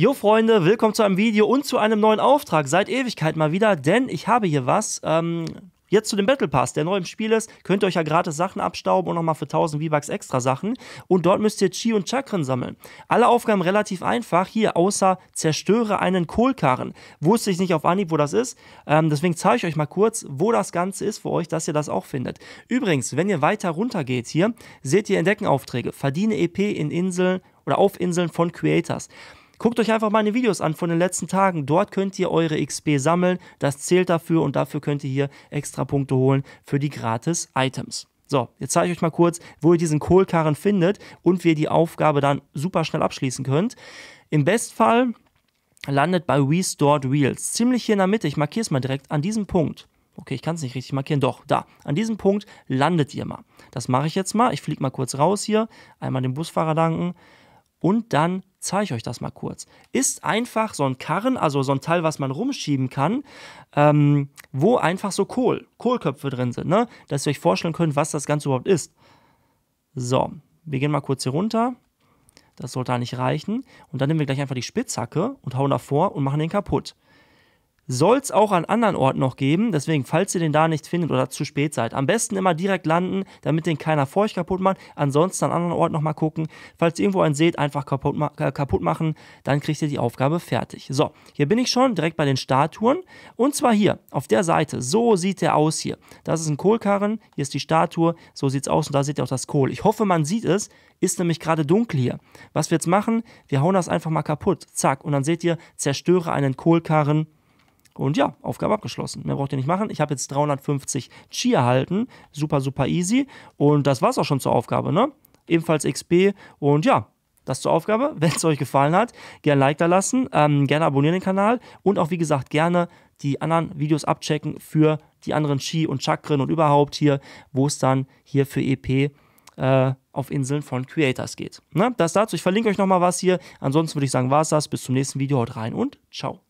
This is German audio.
Jo Freunde, willkommen zu einem Video und zu einem neuen Auftrag. Seit Ewigkeit mal wieder, denn ich habe hier was. Ähm, jetzt zu dem Battle Pass, der neu im Spiel ist. Könnt ihr euch ja gratis Sachen abstauben und nochmal für 1000 V-Bucks extra Sachen. Und dort müsst ihr Chi und Chakren sammeln. Alle Aufgaben relativ einfach. Hier außer zerstöre einen Kohlkarren. Wusste ich nicht auf Anhieb, wo das ist. Ähm, deswegen zeige ich euch mal kurz, wo das Ganze ist für euch, dass ihr das auch findet. Übrigens, wenn ihr weiter runter geht hier, seht ihr Entdeckenaufträge. Verdiene EP in Inseln oder auf Inseln von Creators. Guckt euch einfach meine Videos an von den letzten Tagen. Dort könnt ihr eure XP sammeln. Das zählt dafür und dafür könnt ihr hier extra Punkte holen für die gratis Items. So, jetzt zeige ich euch mal kurz, wo ihr diesen Kohlkarren findet und wie ihr die Aufgabe dann super schnell abschließen könnt. Im Bestfall landet bei Restored Wheels. Ziemlich hier in der Mitte. Ich markiere es mal direkt an diesem Punkt. Okay, ich kann es nicht richtig markieren. Doch, da. An diesem Punkt landet ihr mal. Das mache ich jetzt mal. Ich fliege mal kurz raus hier. Einmal dem Busfahrer danken und dann zeige ich euch das mal kurz. Ist einfach so ein Karren, also so ein Teil, was man rumschieben kann, ähm, wo einfach so Kohl, Kohlköpfe drin sind, ne? dass ihr euch vorstellen könnt, was das Ganze überhaupt ist. So, wir gehen mal kurz hier runter. Das sollte eigentlich reichen. Und dann nehmen wir gleich einfach die Spitzhacke und hauen davor und machen den kaputt. Soll es auch an anderen Orten noch geben, deswegen, falls ihr den da nicht findet oder zu spät seid, am besten immer direkt landen, damit den keiner vor euch kaputt macht. Ansonsten an anderen Orten nochmal gucken. Falls ihr irgendwo einen seht, einfach kaputt, ma äh, kaputt machen, dann kriegt ihr die Aufgabe fertig. So, hier bin ich schon, direkt bei den Statuen. Und zwar hier, auf der Seite. So sieht der aus hier. Das ist ein Kohlkarren, hier ist die Statue, so sieht es aus und da seht ihr auch das Kohl. Ich hoffe, man sieht es, ist nämlich gerade dunkel hier. Was wir jetzt machen, wir hauen das einfach mal kaputt. Zack, und dann seht ihr, zerstöre einen Kohlkarren und ja, Aufgabe abgeschlossen. Mehr braucht ihr nicht machen. Ich habe jetzt 350 Chi erhalten. Super, super easy. Und das war's auch schon zur Aufgabe, ne? Ebenfalls XP. Und ja, das zur Aufgabe. Wenn es euch gefallen hat, gerne Like da lassen, ähm, gerne abonnieren den Kanal und auch wie gesagt gerne die anderen Videos abchecken für die anderen Chi und Chakren und überhaupt hier, wo es dann hier für EP äh, auf Inseln von Creators geht. Ne? Das dazu. Ich verlinke euch nochmal was hier. Ansonsten würde ich sagen, war's das. Bis zum nächsten Video. Haut rein und ciao.